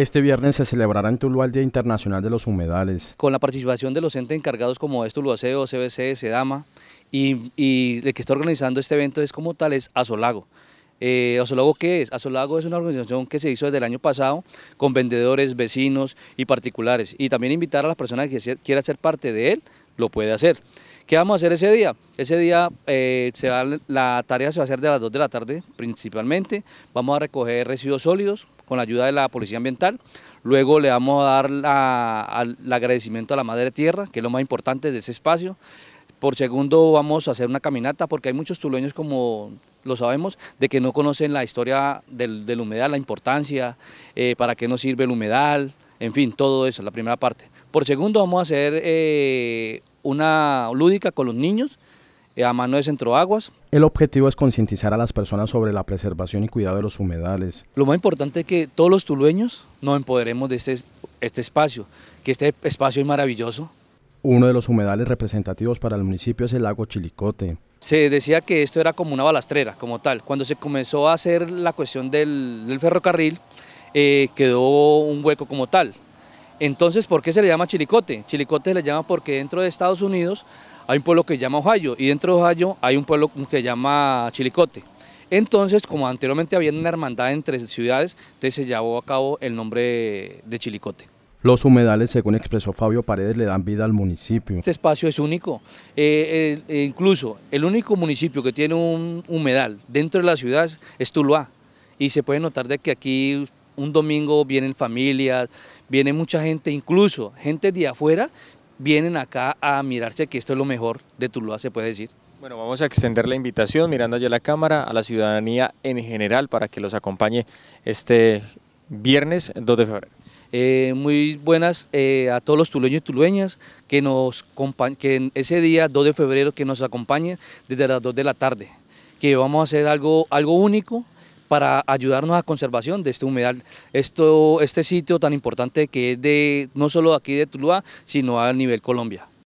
Este viernes se celebrará en Tuluá el Día Internacional de los Humedales. Con la participación de los entes encargados como es Tuluaceo, CBC, Sedama y, el que está organizando este evento es como tal es Azolago. Eh, Azolago, ¿qué es? Azolago es una organización que se hizo desde el año pasado con vendedores, vecinos y particulares. Y también invitar a las personas que quieran ser parte de él lo puede hacer. ¿Qué vamos a hacer ese día? Ese día eh, se la tarea se va a hacer de las 2 de la tarde principalmente. Vamos a recoger residuos sólidos con la ayuda de la Policía Ambiental. Luego le vamos a dar el agradecimiento a la Madre Tierra, que es lo más importante de ese espacio. Por segundo vamos a hacer una caminata porque hay muchos tuleños como lo sabemos, de que no conocen la historia del, humedal, la importancia, eh, para qué nos sirve el humedal, en fin, todo eso, la primera parte. Por segundo vamos a hacer eh, una lúdica con los niños eh, a mano de Aguas. El objetivo es concientizar a las personas sobre la preservación y cuidado de los humedales. Lo más importante es que todos los tulueños nos empoderemos de este, este, espacio, que este espacio es maravilloso. Uno de los humedales representativos para el municipio es el lago Chilicote. Se decía que esto era como una balastrera, como tal. Cuando se comenzó a hacer la cuestión del, ferrocarril, eh, quedó un hueco como tal. Entonces, ¿por qué se le llama chilicote? Chilicote se le llama porque dentro de Estados Unidos hay un pueblo que se llama Ohio y dentro de Ohio hay un pueblo que se llama Chilicote. Entonces, como anteriormente había una hermandad entre ciudades, entonces se llevó a cabo el nombre de Chilicote. Los humedales, según expresó Fabio Paredes, le dan vida al municipio. Este espacio es único. Eh, eh, eh, incluso el único municipio que tiene un humedal dentro de la ciudad es Tuluá. Y se puede notar de que aquí un domingo vienen familias, viene mucha gente, incluso gente de afuera, vienen acá a mirarse que esto es lo mejor de Tuluá, se puede decir. Bueno, vamos a extender la invitación mirando allá la cámara a la ciudadanía en general para que los acompañe este viernes 2 de febrero. Eh, muy buenas eh, a todos los tuleños y tulueñas que nos que ese día 2 de febrero que nos acompañen desde las 2 de la tarde, que vamos a hacer algo, algo único, para ayudarnos a conservación de este humedal, esto, este sitio tan importante que es de no solo aquí de Tuluá, sino a nivel Colombia.